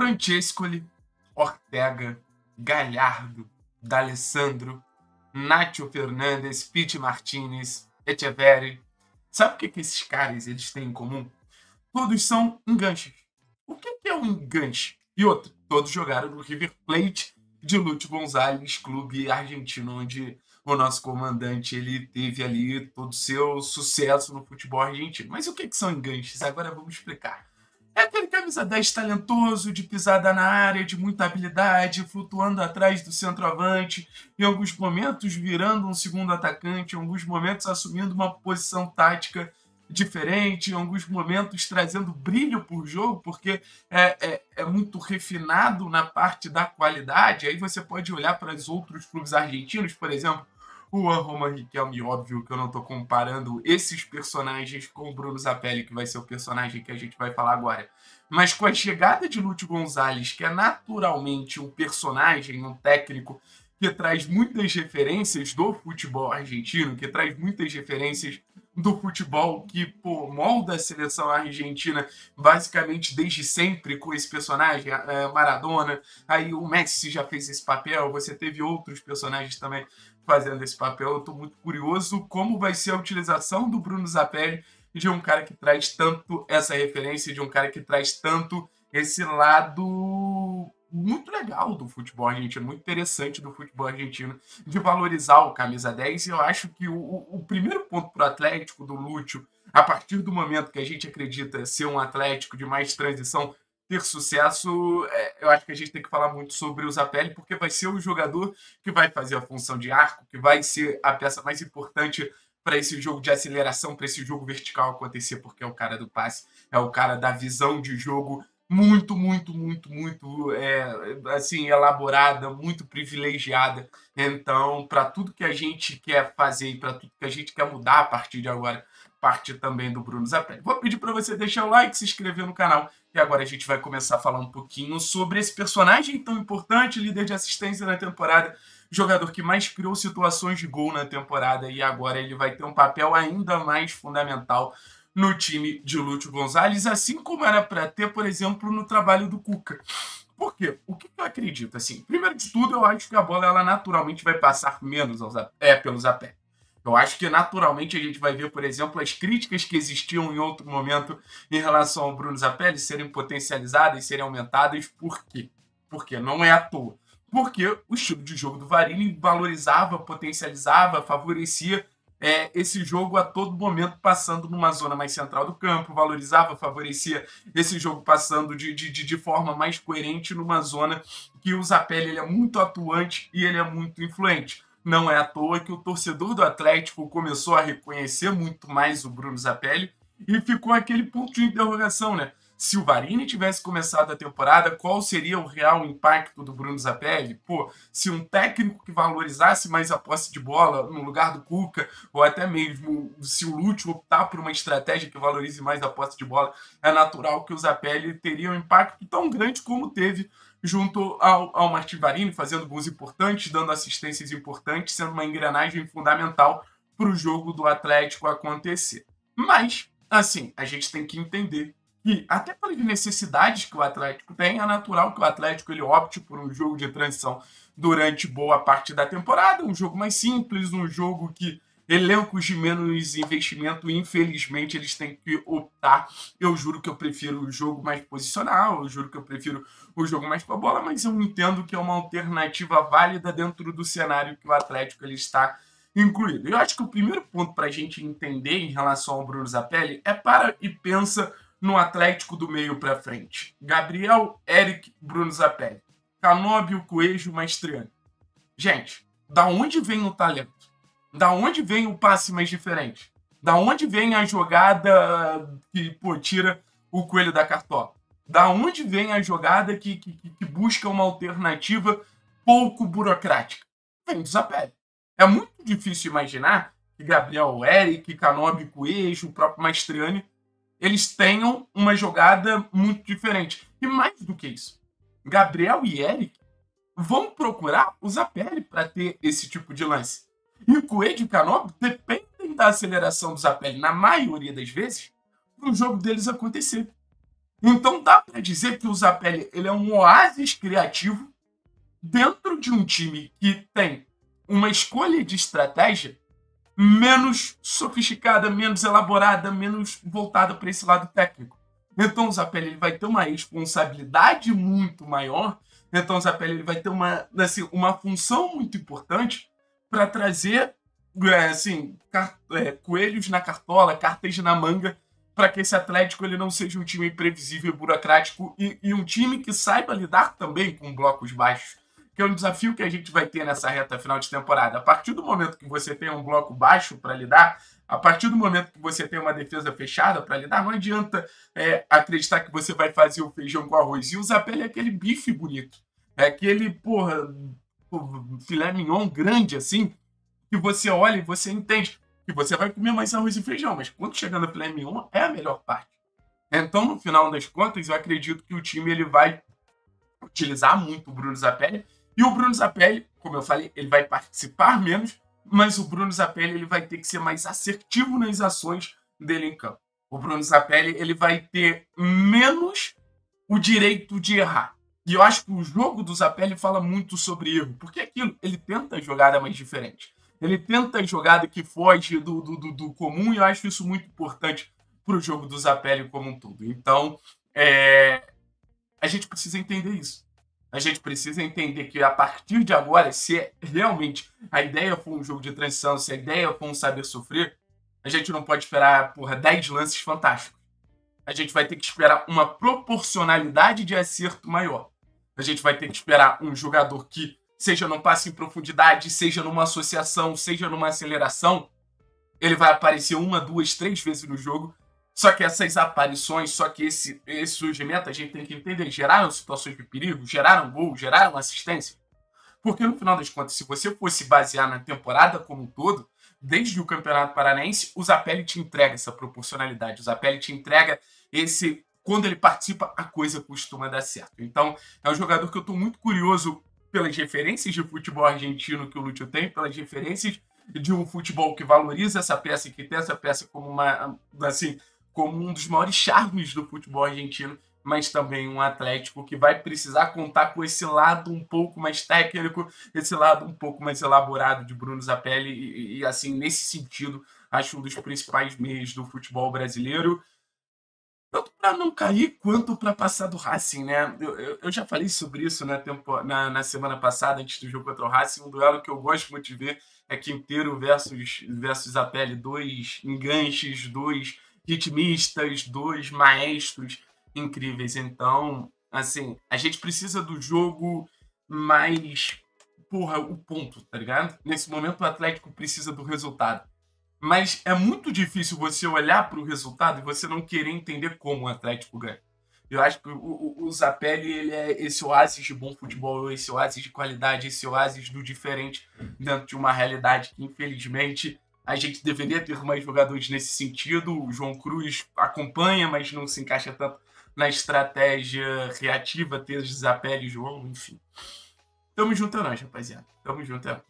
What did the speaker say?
Francescoli, Ortega, Galhardo, D'Alessandro, Nacho Fernandes, Pete Martinez, Echeverri. Sabe o que, que esses caras eles têm em comum? Todos são enganches. O que, que é um enganche? E outro, todos jogaram no River Plate de Lúcio Gonzalez, clube argentino, onde o nosso comandante ele teve ali todo o seu sucesso no futebol argentino. Mas o que, que são enganches? Agora vamos explicar. É aquele camisa 10 talentoso, de pisada na área, de muita habilidade, flutuando atrás do centroavante, em alguns momentos virando um segundo atacante, em alguns momentos assumindo uma posição tática diferente, em alguns momentos trazendo brilho para o jogo, porque é, é, é, muito refinado na parte da qualidade. Aí você pode olhar para os outros clubes argentinos, por exemplo, Juan Roma Riquelme, óbvio que eu não estou comparando esses personagens com o Bruno Zapelli, que vai ser o personagem que a gente vai falar agora. Mas com a chegada de Lúcio Gonzalez, que é naturalmente um personagem, um técnico que traz muitas referências do futebol argentino, que traz muitas referências do futebol que pô, molda a seleção argentina basicamente desde sempre com esse personagem, é, Maradona. Aí o Messi já fez esse papel, você teve outros personagens também fazendo esse papel. Eu estou muito curioso como vai ser a utilização do Bruno Zapelli de um cara que traz tanto essa referência, de um cara que traz tanto esse lado muito legal do futebol argentino, muito interessante do futebol argentino, de valorizar o camisa 10. E eu acho que o, o primeiro ponto para o Atlético do Lúcio, a partir do momento que a gente acredita ser um Atlético de mais transição, ter sucesso, é, eu acho que a gente tem que falar muito sobre o Zapelli, porque vai ser o jogador que vai fazer a função de arco, que vai ser a peça mais importante para esse jogo de aceleração, para esse jogo vertical acontecer, porque é o cara do passe, é o cara da visão de jogo, muito, muito, muito, muito é, assim elaborada, muito privilegiada. Então, para tudo que a gente quer fazer e para tudo que a gente quer mudar a partir de agora, parte também do Bruno Zapelli. Vou pedir para você deixar o like, se inscrever no canal e agora a gente vai começar a falar um pouquinho sobre esse personagem tão importante, líder de assistência na temporada, jogador que mais criou situações de gol na temporada e agora ele vai ter um papel ainda mais fundamental no time de Lúcio Gonzalez, assim como era para ter, por exemplo, no trabalho do Cuca. Por quê? O que eu acredito? Assim, primeiro de tudo, eu acho que a bola ela naturalmente vai passar menos aos, é, pelos Pé. Eu acho que naturalmente a gente vai ver, por exemplo, as críticas que existiam em outro momento em relação ao Bruno Zapelli serem potencializadas, serem aumentadas. Por quê? Porque não é à toa. Porque o estilo de jogo do Varini valorizava, potencializava, favorecia é, esse jogo a todo momento passando numa zona mais central do campo, valorizava, favorecia esse jogo passando de, de, de forma mais coerente numa zona que o Zapelli ele é muito atuante e ele é muito influente. Não é à toa que o torcedor do Atlético começou a reconhecer muito mais o Bruno Zapelli e ficou aquele ponto de interrogação, né? se o Varini tivesse começado a temporada, qual seria o real impacto do Bruno Zapelli? Pô, se um técnico que valorizasse mais a posse de bola no lugar do Cuca, ou até mesmo se o Lúcio optar por uma estratégia que valorize mais a posse de bola, é natural que o Zapelli teria um impacto tão grande como teve junto ao, ao Martin Varini, fazendo gols importantes, dando assistências importantes, sendo uma engrenagem fundamental para o jogo do Atlético acontecer. Mas, assim, a gente tem que entender que, até pelas necessidades que o Atlético tem, é natural que o Atlético ele opte por um jogo de transição durante boa parte da temporada, um jogo mais simples, um jogo que elencos de menos investimento, infelizmente, eles têm que optar. Eu juro que eu prefiro o jogo mais posicional, eu juro que eu prefiro o jogo mais com a bola, mas eu entendo que é uma alternativa válida dentro do cenário que o Atlético ele está incluído. Eu acho que o primeiro ponto para a gente entender em relação ao Bruno Zapelli é para e pensa no Atlético do meio para frente. Gabriel, Eric, Bruno Zapelli. o Coelho, Maestriani. Gente, da onde vem o talento? Da onde vem o passe mais diferente? Da onde vem a jogada que pô, tira o coelho da cartola? Da onde vem a jogada que, que, que busca uma alternativa pouco burocrática? Vem do Zapelli. É muito difícil imaginar que Gabriel Eric, o Coelho, o próprio Maestriani eles tenham uma jogada muito diferente. E mais do que isso, Gabriel e Eric vão procurar o Zapelli para ter esse tipo de lance. E o Coelho e o Canop dependem da aceleração do Zapelli, na maioria das vezes, para o jogo deles acontecer. Então dá para dizer que o Zapelli ele é um oásis criativo dentro de um time que tem uma escolha de estratégia menos sofisticada, menos elaborada, menos voltada para esse lado técnico. Então o Zapelli ele vai ter uma responsabilidade muito maior. Então o Zapelli ele vai ter uma, assim, uma função muito importante para trazer é, assim, é, coelhos na cartola, cartas na manga, para que esse Atlético ele não seja um time imprevisível e burocrático e, e um time que saiba lidar também com blocos baixos que é um desafio que a gente vai ter nessa reta final de temporada. A partir do momento que você tem um bloco baixo para lidar, a partir do momento que você tem uma defesa fechada para lidar, não adianta é, acreditar que você vai fazer o feijão com arroz. E o Zapelli é aquele bife bonito. É aquele, porra, filé mignon grande assim, que você olha e você entende que você vai comer mais arroz e feijão. Mas quando chegando no filé mignon, é a melhor parte. Então, no final das contas, eu acredito que o time ele vai utilizar muito o Bruno Zapelli e o Bruno Zapelli, como eu falei, ele vai participar menos, mas o Bruno Zapelli ele vai ter que ser mais assertivo nas ações dele em campo. O Bruno Zapelli ele vai ter menos o direito de errar. E eu acho que o jogo do Zapelli fala muito sobre erro, porque é aquilo, ele tenta jogada mais diferente. Ele tenta jogada que foge do, do, do, do comum, e eu acho isso muito importante para o jogo do Zapelli como um todo. Então, é... a gente precisa entender isso. A gente precisa entender que a partir de agora, se é realmente a ideia for um jogo de transição, se a ideia for um saber sofrer, a gente não pode esperar, por 10 lances fantásticos. A gente vai ter que esperar uma proporcionalidade de acerto maior. A gente vai ter que esperar um jogador que, seja num passe em profundidade, seja numa associação, seja numa aceleração, ele vai aparecer uma, duas, três vezes no jogo só que essas aparições, só que esse, esse surgimento, a gente tem que entender, geraram situações de perigo, geraram gol, geraram assistência. Porque no final das contas, se você fosse basear na temporada como um todo, desde o Campeonato Paranaense, o Zapelli te entrega essa proporcionalidade, o Zapelli te entrega esse. Quando ele participa, a coisa costuma dar certo. Então, é um jogador que eu estou muito curioso pelas referências de futebol argentino que o Lúcio tem, pelas referências de um futebol que valoriza essa peça e que tem essa peça como uma, assim, como um dos maiores charmes do futebol argentino, mas também um Atlético que vai precisar contar com esse lado um pouco mais técnico, esse lado um pouco mais elaborado de Bruno Zapelli, e, e assim, nesse sentido, acho um dos principais meios do futebol brasileiro tanto para não cair quanto para passar do Racing, né? Eu, eu, eu já falei sobre isso na, tempo, na, na, semana passada, antes do jogo contra o Racing. Um duelo que eu gosto muito de ver é Quinteiro versus, versus a pele. Dois enganches, dois ritmistas, dois maestros incríveis. Então, assim, a gente precisa do jogo mais. Porra, o ponto, tá ligado? Nesse momento, o Atlético precisa do resultado. Mas é muito difícil você olhar para o resultado e você não querer entender como o Atlético ganha. Eu acho que o, o, o Zapelli ele é esse oásis de bom futebol, esse oásis de qualidade, esse oásis do diferente dentro de uma realidade que, infelizmente, a gente deveria ter mais jogadores nesse sentido. O João Cruz acompanha, mas não se encaixa tanto na estratégia reativa, ter Zapelli e João, enfim. Tamo junto é nós, rapaziada. Tamo junto é.